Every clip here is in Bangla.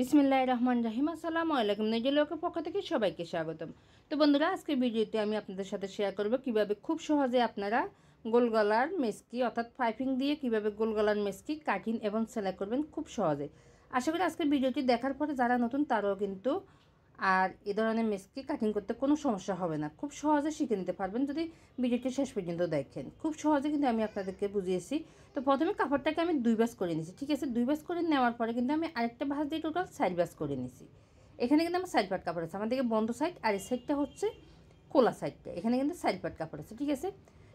বিসমিল্লাহ রহমান রাহিম আসসালাম আলাইকুম নিজেলোকের পক্ষ থেকে সবাইকে স্বাগতম তো বন্ধুরা আজকের ভিডিওতে আমি আপনাদের সাথে শেয়ার করব কিভাবে খুব সহজে আপনারা গোলগলার মেসকি অর্থাৎ পাইপিং দিয়ে কিভাবে গোলগলার মেসকি কাটিং এবং সেলাই করবেন খুব সহজে আশা করি আজকের ভিডিওটি দেখার পরে যারা নতুন তারাও কিন্তু আর এ ধরনের মেসকে কাটিং করতে কোনো সমস্যা হবে না খুব সহজে শিখে নিতে পারবেন যদি ভিডিওটি শেষ পর্যন্ত দেখেন খুব সহজে কিন্তু আমি আপনাদেরকে বুঝিয়েছি তো প্রথমে কাপড়টাকে আমি দুই বাস করে নিয়েছি ঠিক আছে দুই বাস করে নেওয়ার পরে কিন্তু আমি আরেকটা ভাঁজ দিয়ে টোটাল সাইড বাস করে নিয়েছি এখানে কিন্তু আমার সাইড পাট কাপড় আছে আমাদেরকে বন্ধ সাইড আর এই সাইডটা হচ্ছে কোলা সাইডটা এখানে কিন্তু সাইড পাট কাপড় আছে ঠিক আছে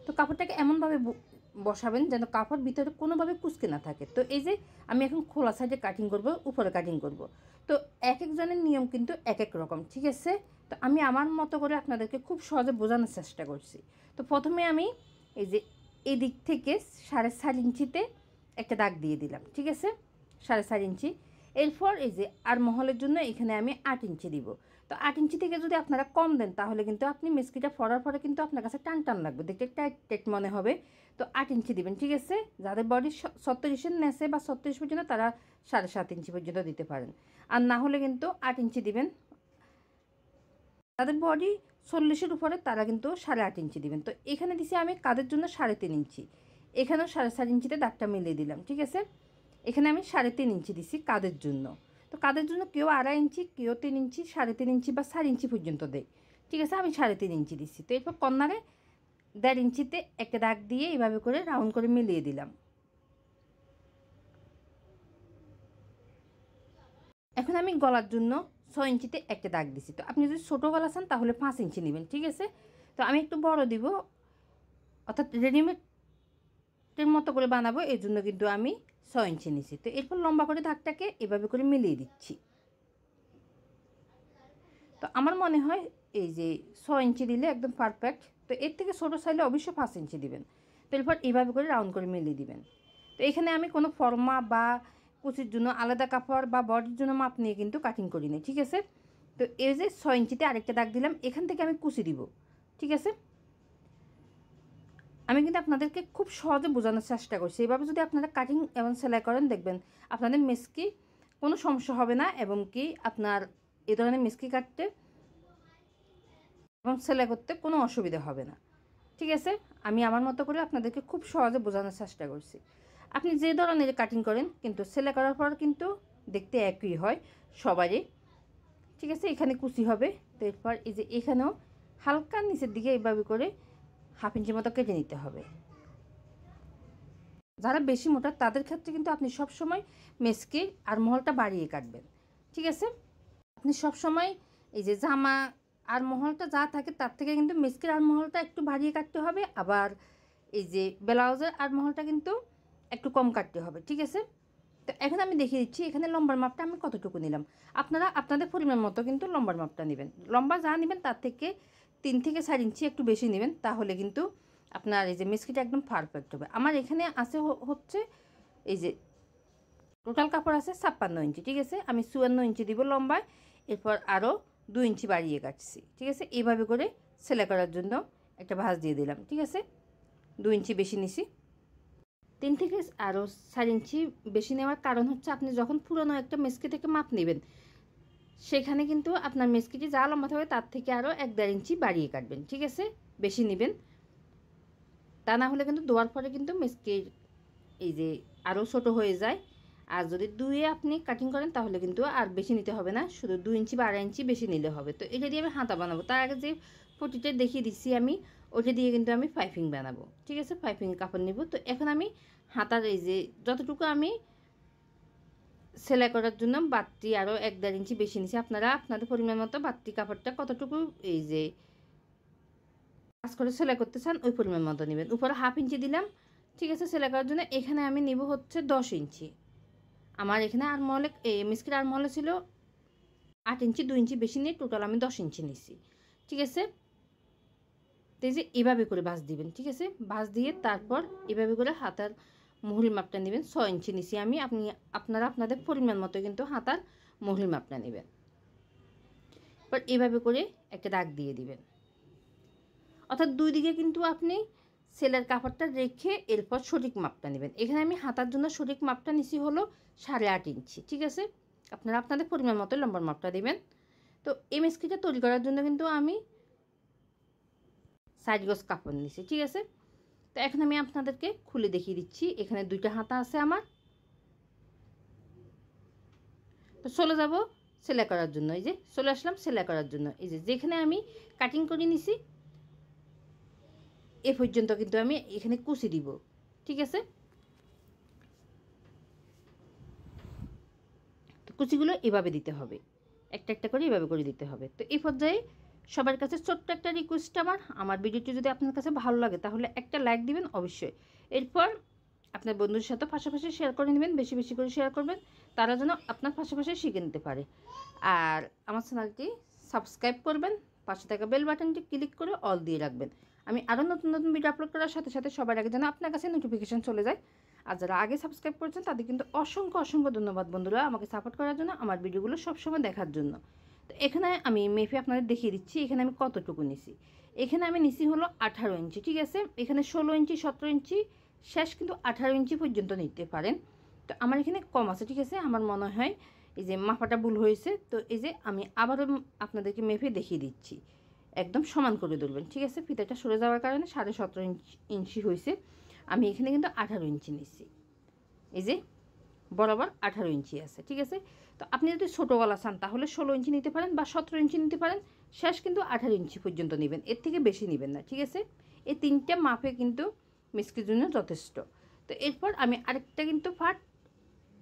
তো কাপড়টাকে এমনভাবে বসাবেন যেন কাপড় ভিতরে কোনোভাবে কুচকে না থাকে তো এই যে আমি এখন খোলা সাইডে কাটিং করব উপরে কাটিং করব তো এক একজনের নিয়ম কিন্তু এক এক রকম ঠিক আছে তো আমি আমার মতো করে আপনাদেরকে খুব সহজে বোঝানোর চেষ্টা করছি তো প্রথমে আমি এই যে এদিক থেকে সাড়ে চার ইঞ্চিতে একটা দাগ দিয়ে দিলাম ঠিক আছে সাড়ে চার ইঞ্চি এরপর এই যে আর মহলের জন্য এখানে আমি আট ইঞ্চি দিব তো আট ইঞ্চি থেকে যদি আপনারা কম দেন তাহলে কিন্তু আপনি মেসকিটা ফরার পরে কিন্তু আপনার কাছে টান টান লাগবে দেখতে টাইট টাইট মনে হবে তো আট ইঞ্চি দিবেন ঠিক আছে যাদের বডি সত্তরিশের নেছে বা সত্তরিশ পর্যন্ত তারা সাড়ে সাত ইঞ্চি পর্যন্ত দিতে পারেন আর না হলে কিন্তু আট ইঞ্চি দিবেন তাদের বডি চল্লিশের উপরে তারা কিন্তু সাড়ে আট ইঞ্চি দিবেন তো এখানে দিছি আমি কাদের জন্য সাড়ে তিন ইঞ্চি এখানেও সাড়ে সাত ইঞ্চিতে দাগটা মিলিয়ে দিলাম ঠিক আছে এখানে আমি সাড়ে তিন ইঞ্চি দিছি কাদের জন্য তো কাদের জন্য কেউ আড়াই ইঞ্চি কেউ তিন ইঞ্চি সাড়ে তিন ইঞ্চি বা সাড়ে ইঞ্চি পর্যন্ত দেয় ঠিক আছে আমি সাড়ে তিন ইঞ্চি দিচ্ছি তো এরপর কর্নারে দেড় ইঞ্চিতে একটা দাগ দিয়ে এইভাবে করে রাউন্ড করে মিলিয়ে দিলাম এখন আমি গলার জন্য ছ ইঞ্চিতে একটা দাগ দিছি তো আপনি যদি ছোটো গলা চান তাহলে পাঁচ ইঞ্চি নেবেন ঠিক আছে তো আমি একটু বড় দিব অর্থাৎ রেডিমেডের মতো করে বানাবো এই জন্য কিন্তু আমি ছয় ইঞ্চি নিচে তো এরপর লম্বা করে ধাকটাকে এভাবে করে মিলিয়ে দিচ্ছি তো আমার মনে হয় এই যে ছয় ইঞ্চি দিলে একদম পারফেক্ট তো এর থেকে ছোটো সাইলে অবশ্যই পাঁচ ইঞ্চি দিবেন তো এরপর এইভাবে করে রাউন্ড করে মিলিয়ে দিবেন তো এখানে আমি কোনো ফর্মা বা কুচির জন্য আলাদা কাপড় বা বডির জন্য মাপ নিয়ে কিন্তু কাটিং করি নি ঠিক আছে তো এই যে ছয় ইঞ্চিতে আরেকটা দাগ দিলাম এখান থেকে আমি কুচি দিব ঠিক আছে আমি কিন্তু আপনাদেরকে খুব সহজে বোঝানোর চেষ্টা করছি এইভাবে যদি আপনারা কাটিং এবং সেলাই করেন দেখবেন আপনাদের মেসকি কোনো সমস্যা হবে না এবং কি আপনার এ ধরনের মেসকি কাটতে এবং সেলাই করতে কোনো অসুবিধা হবে না ঠিক আছে আমি আমার মতো করে আপনাদেরকে খুব সহজে বোঝানোর চেষ্টা করছি আপনি যে ধরনের কাটিং করেন কিন্তু সেলাই করার পর কিন্তু দেখতে একই হয় সবারই ঠিক আছে এখানে কুচি হবে তো এরপর এই যে এখানেও হালকা নিচের দিকে এইভাবে করে হাফ ইঞ্চির মতো কেটে নিতে হবে যারা বেশি মোটা তাদের ক্ষেত্রে কিন্তু আপনি সব সময় মেসকে আর মহলটা বাড়িয়ে কাটবেন ঠিক আছে আপনি সব সময় এই যে জামা আর মহলটা যা থাকে তার থেকে কিন্তু মেসকের আর মহলটা একটু বাড়িয়ে কাটতে হবে আবার এই যে ব্লাউজের আর মহলটা কিন্তু একটু কম কাটতে হবে ঠিক আছে তো এখন আমি দেখিয়ে দিচ্ছি এখানে লম্বার মাপটা আমি কতটুকু নিলাম আপনারা আপনাদের পরিমাণ মতো কিন্তু লম্বার মাপটা নেবেন লম্বা যা নেবেন তার থেকে তিন থেকে চার ইঞ্চি একটু বেশি নেবেন তাহলে কিন্তু আপনার এই যে মিসকিটা একদম পারফেক্ট হবে আমার এখানে আছে হচ্ছে এই যে টোটাল কাপড় আছে ছাপ্পান্ন ইঞ্চি ঠিক আছে আমি চুয়ান্ন ইঞ্চি দিব লম্বায় এরপর আরও দু ইঞ্চি বাড়িয়ে কাটছি ঠিক আছে এইভাবে করে সেলাই করার জন্য একটা ভাঁজ দিয়ে দিলাম ঠিক আছে দু ইঞ্চি বেশি নিছি তিন থেকে আরও চার ইঞ্চি বেশি নেওয়ার কারণ হচ্ছে আপনি যখন পুরনো একটা মেসকি থেকে মাপ নেবেন সেখানে কিন্তু আপনার মেসকিটি যা লম্বা থাকবে তার থেকে আরও এক দেড় ইঞ্চি বাড়িয়ে কাটবেন ঠিক আছে বেশি নেবেন তা না হলে কিন্তু দোয়ার পরে কিন্তু মেসকির এই যে আরও ছোট হয়ে যায় আর যদি দুইয়ে আপনি কাটিং করেন তাহলে কিন্তু আর বেশি নিতে হবে না শুধু দুই ইঞ্চি বা আড়াই ইঞ্চি বেশি নিলে হবে তো এটা দিয়ে আমি হাতা বানাবো তার আগে যে পটিটা দেখিয়ে দিচ্ছি আমি ওটা দিয়ে কিন্তু আমি পাইপিং বানাবো ঠিক আছে পাইপিং কাপড় নিব তো এখন আমি হাতার এই যে যতটুকু আমি সেলাই করার জন্য বাড়তি আরও এক দেড় ইঞ্চি বেশি নিচ্ছি আপনারা আপনাদের পরিমাণ মতো বাড়তি কাপড়টা কতটুকু এই যে কাজ করে সেলাই করতে চান ওই পরিমাণ মতো নেবেন উপরে হাফ ইঞ্চি দিলাম ঠিক আছে সেলাই করার জন্য এখানে আমি নিব হচ্ছে দশ ইঞ্চি আমার এখানে আর মহলে মিসকির আর মহলে ছিল আট ইঞ্চি দু ইঞ্চি বেশি নিয়ে টোটাল আমি দশ ইঞ্চি নিছি ঠিক আছে তাই যে এভাবে করে বাঁশ দিবেন ঠিক আছে বাঁশ দিয়ে তারপর এভাবে করে হাতার মহুল মাপটা নেবেন ছ ইঞ্চি নিচে আমি আপনি আপনারা আপনাদের পরিমাণ মতো কিন্তু হাতার মহুল মাপটা নেবেন এবার এভাবে করে একটা দাগ দিয়ে দিবেন অর্থাৎ দুই দিকে কিন্তু আপনি সেলের কাপড়টা রেখে এরপর সঠিক মাপটা নেবেন এখানে আমি হাতার জন্য সঠিক মাপটা নিছি হলো সাড়ে আট ইঞ্চি ঠিক আছে আপনারা আপনাদের পরিমাণ মতো লম্বর মাপটা দেবেন তো এই মেসকিটা তৈরি করার জন্য কিন্তু আমি সাইড গজ কাপড় নিছি ঠিক আছে তো এখন আমি আপনাদেরকে খুলে দেখিয়ে দিচ্ছি এখানে দুইটা হাতা আছে আমার তো চলে যাব সেলাই করার জন্য এই যে চলে আসলাম সেলাই করার জন্য এই যে যেখানে আমি কাটিং করে নিছি এ পর্যন্ত কিন্তু আমি এখানে কুচি দিব ঠিক আছে তো কুচিগুলো এভাবে দিতে হবে একটা একটা করে এভাবে করে দিতে হবে তো এই পর্যায়ে সবার কাছে ছোট্ট একটা রিকোয়েস্ট আমার আমার ভিডিওটি যদি আপনার কাছে ভালো লাগে তাহলে একটা লাইক দিবেন অবশ্যই এরপর আপনার বন্ধুদের সাথে পাশাপাশি শেয়ার করে নেবেন বেশি বেশি করে শেয়ার করবেন তারা যেন আপনার পাশাপাশি শিখে নিতে পারে আর আমার চ্যানেলটি সাবস্ক্রাইব করবেন পাশে থাকা বেল বাটনটি ক্লিক করে অল দিয়ে রাখবেন আমি আরও নতুন নতুন ভিডিও আপলোড করার সাথে সাথে সবার আগে যেন আপনার কাছে নোটিফিকেশান চলে যায় আর যারা আগে সাবস্ক্রাইব করেছেন তাদের কিন্তু অসংখ্য অসংখ্য ধন্যবাদ বন্ধুরা আমাকে সাপোর্ট করার জন্য আমার ভিডিওগুলো সবসময় দেখার জন্য তো এখানে আমি মেপে আপনাদের দেখিয়ে দিচ্ছি এখানে আমি কতটুকু নিছি এখানে আমি নিছি হলো আঠারো ইঞ্চি ঠিক আছে এখানে ষোলো ইঞ্চি সতেরো ইঞ্চি শেষ কিন্তু আঠারো ইঞ্চি পর্যন্ত নিতে পারেন তো আমার এখানে কম আছে ঠিক আছে আমার মনে হয় এই যে মাফাটা ভুল হয়েছে তো এই যে আমি আবারও আপনাদেরকে মেপে দেখিয়ে দিচ্ছি একদম সমান করে তুলবেন ঠিক আছে ফিতাটা সরে যাওয়ার কারণে সাড়ে সতেরো ইঞ্চি ইঞ্চি হয়েছে আমি এখানে কিন্তু আঠারো ইঞ্চি নিচ্ছি এই যে বরাবর আঠারো ইঞ্চি আছে ঠিক আছে তো আপনি যদি ছোটো গলা চান তাহলে ষোলো ইঞ্চি নিতে পারেন বা সতেরো ইঞ্চি নিতে পারেন শেষ কিন্তু আঠারো ইঞ্চি পর্যন্ত নেবেন এর থেকে বেশি নেবেন না ঠিক আছে এই তিনটা মাপে কিন্তু মিসকির জন্য যথেষ্ট তো এরপর আমি আরেকটা কিন্তু ফাট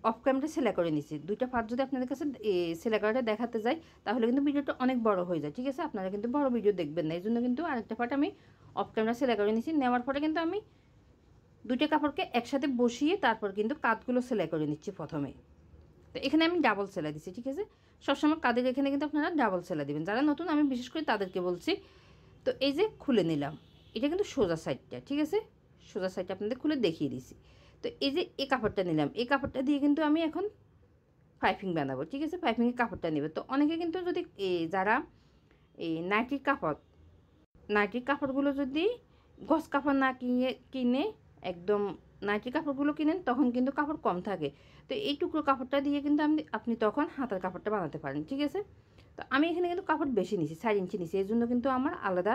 অফ ক্যামেরা সেলাই করে নিয়েছি দুইটা ফাট যদি আপনাদের কাছে সেলাই করাটা দেখাতে যাই তাহলে কিন্তু ভিডিওটা অনেক বড় হয়ে যায় ঠিক আছে আপনারা কিন্তু বড় ভিডিও দেখবেন না এই জন্য কিন্তু আরেকটা ফাট আমি অফ ক্যামেরা সেলাই করে নিয়েছি নেওয়ার পরে কিন্তু আমি দুটো কাপড়কে একসাথে বসিয়ে তারপর কিন্তু কাঁধগুলো সেলাই করে নিচ্ছি প্রথমে তো এখানে আমি ডাবল সেলাই দিচ্ছি ঠিক আছে সবসময় কাদের এখানে কিন্তু আপনারা ডাবল সেলাই দেবেন যারা নতুন আমি বিশেষ করে তাদেরকে বলছি তো এই যে খুলে নিলাম এটা কিন্তু সোজা সাইডটা ঠিক আছে সোজা সাইডটা আপনাদের খুলে দেখিয়ে দিছি তো এই যে এই কাপড়টা নিলাম এই কাপড়টা দিয়ে কিন্তু আমি এখন পাইপিং বানাবো ঠিক আছে পাইপিংয়ের কাপড়টা নেবে তো অনেকে কিন্তু যদি যারা এই নাইটির কাপড় নাইটির কাপড়গুলো যদি গছ কাপড় না কিনে কিনে একদম নাইটি কাপড়গুলো কিনেন তখন কিন্তু কাপড় কম থাকে তো এই টুকরো কাপড়টা দিয়ে কিন্তু আপনি আপনি তখন হাতার কাপড়টা বানাতে পারেন ঠিক আছে তো আমি এখানে কিন্তু কাপড় বেশি নিছি চার ইঞ্চি নিছি এই জন্য কিন্তু আমার আলাদা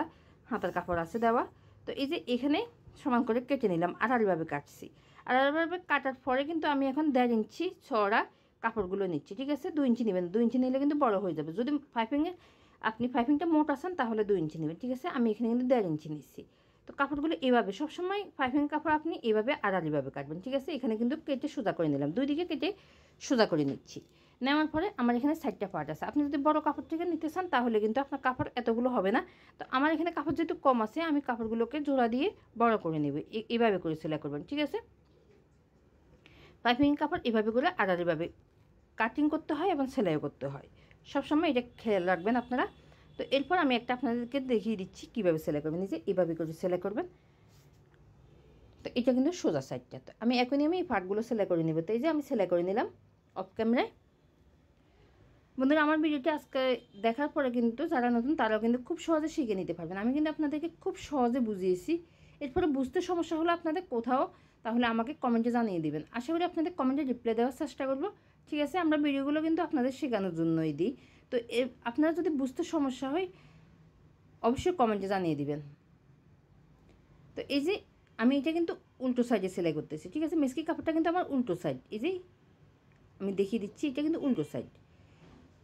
হাতার কাপড় আছে দেওয়া তো এই যে এখানে সমান করে কেটে নিলাম আড়ালভাবে কাটছি আড়ালভাবে কাটার পরে কিন্তু আমি এখন দেড় ইঞ্চি ছড়া কাপড়গুলো নিচ্ছি ঠিক আছে দু ইঞ্চি নেবেন দু ইঞ্চি নিলে কিন্তু বড় হয়ে যাবে যদি ফাইফিংয়ে আপনি ফাইফিংটা মোট আছেন তাহলে দু ইঞ্চি নেবেন ঠিক আছে আমি এখানে কিন্তু দেড় ইঞ্চি নিচ্ছি তো কাপড়গুলো এভাবে সবসময় ফাইভিং কাপড় আপনি এভাবে আড়ালিভাবে কাটবেন ঠিক আছে এখানে কিন্তু কেটে সোজা করে নিলাম দুই দিকে কেটে সোজা করে নিচ্ছি নেওয়ার পরে আমার এখানে সাইডটা পার্ট আছে আপনি যদি বড় কাপড় থেকে নিতে চান তাহলে কিন্তু আপনার কাপড় এতগুলো হবে না তো আমার এখানে কাপড় যেহেতু কম আছে আমি কাপড়গুলোকে জোড়া দিয়ে বড় করে নেব এভাবে করে সেলাই করবেন ঠিক আছে পাইপিং কাপড় এভাবে করে আড়ালিভাবে কাটিং করতে হয় এবং সেলাইও করতে হয় সবসময় এটা খেয়াল রাখবেন আপনারা তো এরপর আমি একটা আপনাদেরকে দেখিয়ে দিচ্ছি কীভাবে সেলাই করবেন এই যে এভাবে করে সেলাই করবেন তো এটা কিন্তু সোজা সাইডটা তো আমি এখনই আমি এই ফাটগুলো সেলাই করে নেব তো এই যে আমি সেলাই করে নিলাম অফ ক্যামেরায় বন্ধুরা আমার ভিডিওটি আজকে দেখার পরে কিন্তু যারা নতুন তারাও কিন্তু খুব সহজে শিখে নিতে পারবেন আমি কিন্তু আপনাদেরকে খুব সহজে বুঝিয়েছি এরপরে বুঝতে সমস্যা হলো আপনাদের কোথাও তাহলে আমাকে কমেন্টে জানিয়ে দেবেন আশা করি আপনাদের কমেন্টে রিপ্লাই দেওয়ার চেষ্টা করবো ঠিক আছে আমরা ভিডিওগুলো কিন্তু আপনাদের শেখানোর জন্যই দিই তো এ আপনারা যদি বুঝতে সমস্যা হয় অবশ্যই কমেন্টে জানিয়ে দিবেন তো এই যে আমি এটা কিন্তু উল্টো সাইডে সেলাই করতেছি ঠিক আছে মেসকি কাপড়টা কিন্তু আমার উল্টো সাইড এই যে আমি দেখিয়ে দিচ্ছি এটা কিন্তু উল্টো সাইড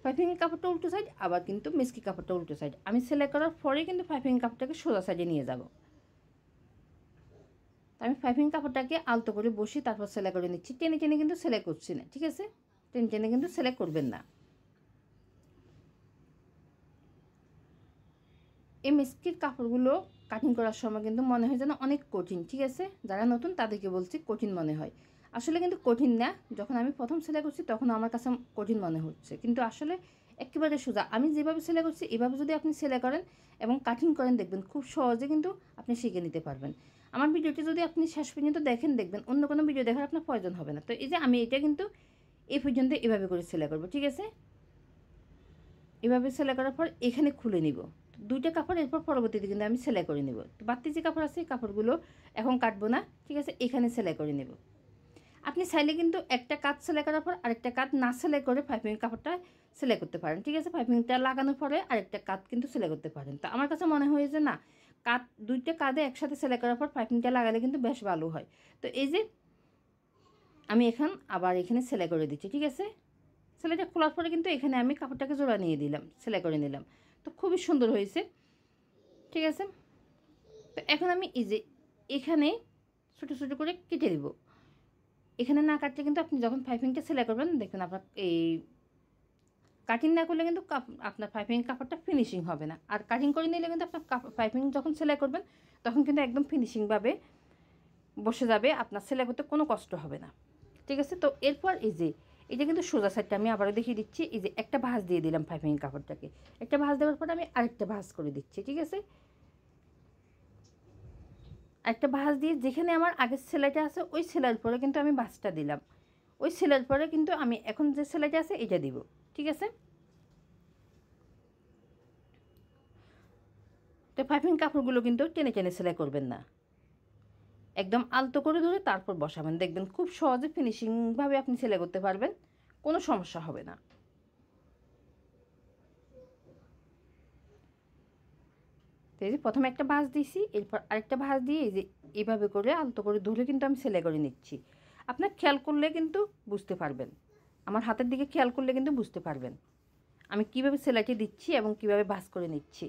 ফাইফিংয়ের কাপড়টা উল্টো সাইড আবার কিন্তু মেসকি কাপড়টা উল্টো সাইড আমি সেলাই করার পরে কিন্তু ফাইফিং কাপড়টাকে সোজা সাইডে নিয়ে যাব আমি ফাইফিং কাপড়টাকে আলতো করে বসি তারপর সেলাই করে নিচ্ছি টেনে টেনে কিন্তু সেলাই করছি না ঠিক আছে টেনে টেনে কিন্তু সেলাই করবেন না এই মিসকির কাপড়গুলো কাটিং করার সময় কিন্তু মনে হয় যেন অনেক কঠিন ঠিক আছে যারা নতুন তাদেরকে বলছি কঠিন মনে হয় আসলে কিন্তু কঠিন না যখন আমি প্রথম সেলাই করছি তখন আমার কাছে কঠিন মনে হচ্ছে কিন্তু আসলে একেবারে সোজা আমি যেভাবে সেলাই করছি এভাবে যদি আপনি সেলাই করেন এবং কাটিং করেন দেখবেন খুব সহজে কিন্তু আপনি শিখে নিতে পারবেন আমার ভিডিওটি যদি আপনি শেষ পর্যন্ত দেখেন দেখবেন অন্য কোনো ভিডিও দেখার আপনার প্রয়োজন হবে না তো এই যে আমি এটা কিন্তু এই পর্যন্ত এভাবে করে সেলাই করবো ঠিক আছে এভাবে সেলাই করার পর এখানে খুলে নিব দুইটা কাপড় এরপর পরবর্তীতে কিন্তু আমি সেলাই করে নেব তো বাড়তি যে কাপড় আছে কাপড়গুলো এখন কাটবো না ঠিক আছে এখানে সেলাই করে নেব আপনি চাইলে কিন্তু একটা কাত সেলাই করার পর আরেকটা কাত না সেলাই করে পাইপিং কাপড়টা সেলাই করতে পারেন ঠিক আছে পাইপিংটা লাগানোর পরে আরেকটা কাত কিন্তু সেলাই করতে পারেন তো আমার কাছে মনে হয় যে না কাত দুইটা কাঁধে একসাথে সেলাই করার পর পাইপিংটা লাগালে কিন্তু বেশ ভালো হয় তো এই যে আমি এখন আবার এখানে সেলাই করে দিচ্ছি ঠিক আছে সেলাইটা খোলার পরে কিন্তু এখানে আমি কাপড়টাকে জোড়া নিয়ে দিলাম সেলাই করে নিলাম তো খুবই সুন্দর হয়েছে ঠিক আছে তো এখন আমি এই যে এখানে ছোটো ছোটো করে কেটে দেব এখানে না কাটলে কিন্তু আপনি যখন পাইপিংটা সেলাই করবেন দেখবেন আপনার এই কাটিং না করলে কিন্তু আপনার পাইপিং কাপড়টা ফিনিশিং হবে না আর কাটিং করে নিলে কিন্তু আপনার পাইপিং যখন সেলাই করবেন তখন কিন্তু একদম ফিনিশিংভাবে বসে যাবে আপনার সেলাই করতে কোনো কষ্ট হবে না ঠিক আছে তো এরপর এই যে এটা কিন্তু সোজা সাইডটা আমি আবারও দেখিয়ে দিচ্ছি এই যে একটা ভাঁজ দিয়ে দিলাম পাইপিং কাপড়টাকে একটা ভাঁজ দেওয়ার পর আমি আরেকটা ভাঁজ করে দিচ্ছি ঠিক আছে একটা ভাঁজ দিয়ে যেখানে আমার আগের সেলাইটা আছে ওই সেলাইয়ের পরে কিন্তু আমি ভাঁজটা দিলাম ওই সেলাইয়ের পরে কিন্তু আমি এখন যে সেলাইটা আছে এটা দিব ঠিক আছে তো পাইপিং কাপড়গুলো কিন্তু টেনে টেনে সেলাই করবেন না একদম আলতো করে ধরে তারপর বসাবেন দেখবেন খুব সহজে ফিনিশিংভাবে আপনি সেলাই করতে পারবেন কোনো সমস্যা হবে না তো এই যে প্রথমে একটা ভাঁজ দিয়েছি এরপর আরেকটা ভাঁজ দিয়ে এই যে এইভাবে করে আলতো করে ধরে কিন্তু আমি সেলাই করে নিচ্ছি আপনার খেয়াল করলে কিন্তু বুঝতে পারবেন আমার হাতের দিকে খেয়াল করলে কিন্তু বুঝতে পারবেন আমি কিভাবে সেলাইটি দিচ্ছি এবং কিভাবে ভাঁজ করে নিচ্ছি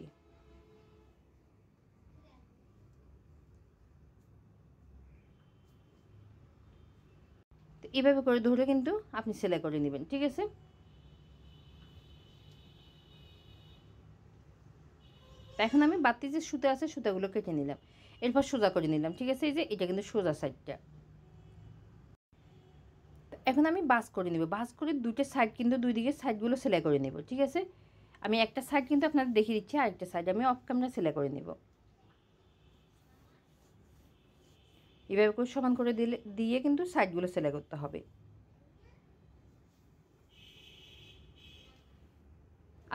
এভাবে করে ধরে কিন্তু আপনি সেলাই করে নেবেন ঠিক আছে এখন আমি বাতি যে সুতা আছে সুতাগুলো কেটে নিলাম এরপর সোজা করে নিলাম ঠিক আছে এই যে এটা কিন্তু সোজা সাইডটা এখন আমি বাস করে নেব বাস করে দুইটা সাইড কিন্তু দুই দিকে সাইডগুলো সেলাই করে নেব ঠিক আছে আমি একটা সাইড কিন্তু আপনাদের দেখিয়ে দিচ্ছি আরেকটা সাইড আমি অফ ক্যামেরা সেলাই করে নেবো এভাবে করে সমান করে দিলে দিয়ে কিন্তু সাইডগুলো সেলাই করতে হবে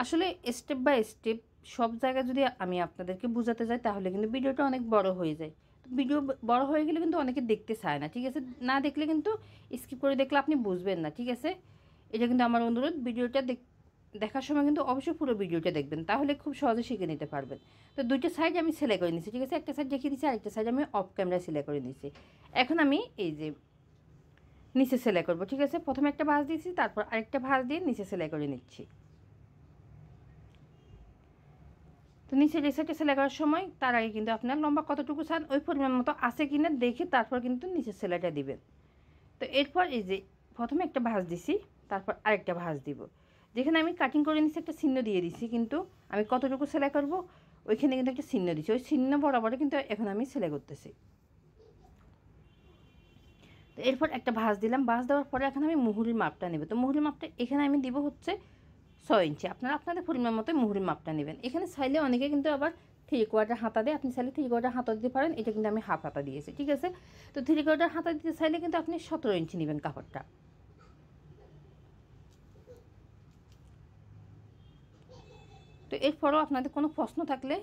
আসলে স্টেপ বাই স্টেপ সব জায়গায় যদি আমি আপনাদেরকে বোঝাতে যাই তাহলে কিন্তু ভিডিওটা অনেক বড় হয়ে যায় ভিডিও বড় হয়ে গেলে কিন্তু অনেকে দেখতে চায় না ঠিক আছে না দেখলে কিন্তু স্কিপ করে দেখলে আপনি বুঝবেন না ঠিক আছে এটা কিন্তু আমার অনুরোধ ভিডিওটা দেখ দেখার সময় কিন্তু অবশ্যই পুরো ভিডিওটা দেখবেন তাহলে খুব সহজে শিখে নিতে পারবেন তো দুইটা সাইড আমি সেলাই করে নিচ্ছি ঠিক আছে একটা সাইড দেখিয়ে দিচ্ছি আরেকটা সাইড আমি অফ ক্যামেরা সেলাই করে নিচ্ছি এখন আমি এই যে নিচে সেলাই করব ঠিক আছে প্রথমে একটা ভাঁজ দিয়েছি তারপর আরেকটা ভাঁজ দিয়ে নিচে সেলাই করে নিচ্ছি তো নিচে যে সেলাই করার সময় তার আগে কিন্তু আপনার লম্বা কতটুকু সান ওই পরিমাণ মতো আছে কি না দেখে তারপর কিন্তু নিচে সেলাইটা দিবেন তো এরপর এই যে প্রথমে একটা ভাঁজ দিছি তারপর আরেকটা ভাঁজ দিব যেখানে আমি কাটিং করে নিচ্ছি একটা চিহ্ন দিয়ে দিছি কিন্তু আমি কতটুকু সেলাই করব ওইখানে কিন্তু একটা চিহ্ন দিচ্ছি ওই চিহ্ন বরাবরে কিন্তু এখন আমি সেলাই করতেছি তো এরপর একটা ভাঁজ দিলাম ভাঁজ দেওয়ার পরে এখন আমি মুহুরির মাপটা নেব তো মুহুরির মাপটা এখানে আমি দিব হচ্ছে ছয় ইঞ্চি আপনারা আপনাদের পরিমাণ মতো মুহুরির মাপটা নেবেন এখানে চাইলে অনেকে কিন্তু আবার থ্রি কোয়ার্টার হাতা দিয়ে আপনি চাইলে থ্রি কোয়ার্টার হাতা দিতে পারেন এটা কিন্তু আমি হাফ হাতা দিয়েছি ঠিক আছে তো থ্রি কোয়ার্টার হাতা দিতে চাইলে কিন্তু আপনি সতেরো ইঞ্চি নেবেন কাপড়টা তো এরপরও আপনাদের কোনো প্রশ্ন থাকলে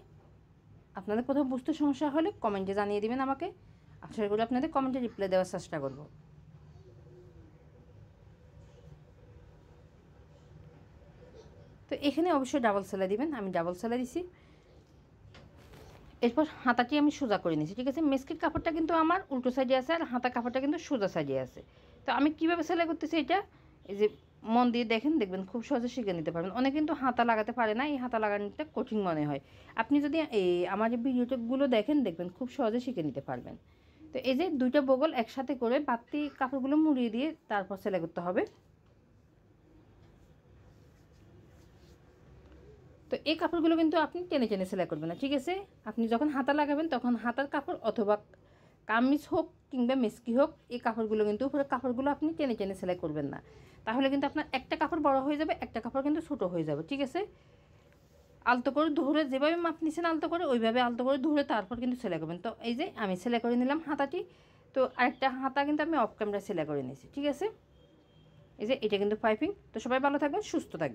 আপনাদের কোথাও বুঝতে সমস্যা হলে কমেন্টে জানিয়ে দিবেন আমাকে আশা করি আপনাদের কমেন্টে রিপ্লাই দেওয়ার চেষ্টা করব তো এখানে অবশ্যই ডাবল সেলাই দিবেন আমি ডাবল সেলাই দিছি এরপর হাতাটি আমি সোজা করে নিয়েছি ঠিক আছে মেস্কির কাপড়টা কিন্তু আমার উল্টো সাইজে আছে আর হাতা কাপড়টা কিন্তু সোজা সাইজে আছে তো আমি কীভাবে সেলাই করতেছি এটা এই যে মন দিয়ে দেখেন দেখবেন খুব সহজে শিখে নিতে পারবেন অনেকে কিন্তু হাতা লাগাতে পারে না এই হাতা লাগানোটা কঠিন মনে হয় আপনি যদি এই আমার ভিডিওগুলো দেখেন দেখবেন খুব সহজে শিখে নিতে পারবেন তো এই যে দুইটা বগল একসাথে করে বাতি কাপড়গুলো মুড়িয়ে দিয়ে তারপর সেলাই করতে হবে তো এই কাপড়গুলো কিন্তু আপনি টেনে টেনে সেলাই করবেন না ঠিক আছে আপনি যখন হাতা লাগাবেন তখন হাতার কাপড় অথবা কামিজ হোক কিংবা মেসকি হোক এই কাপড়গুলো কিন্তু উপরে কাপড়গুলো আপনি টেনে টেনে সেলাই করবেন না তাহলে কিন্তু আপনার একটা কাপড় বড় হয়ে যাবে একটা কাপড় কিন্তু ছোট হয়ে যাবে ঠিক আছে আলতো করে ধরে যেভাবে মাপ নিছেন আলতো করে ওইভাবে আলতো করে ধরে তারপর কিন্তু সেলাই করবেন তো এই যে আমি সেলাই করে নিলাম হাতাটি তো আরেকটা হাতা কিন্তু আমি অফ ক্যামেরা সেলাই করে নিয়েছি ঠিক আছে এই যে এটা কিন্তু পাইপিং তো সবাই ভালো থাকবেন সুস্থ থাকবেন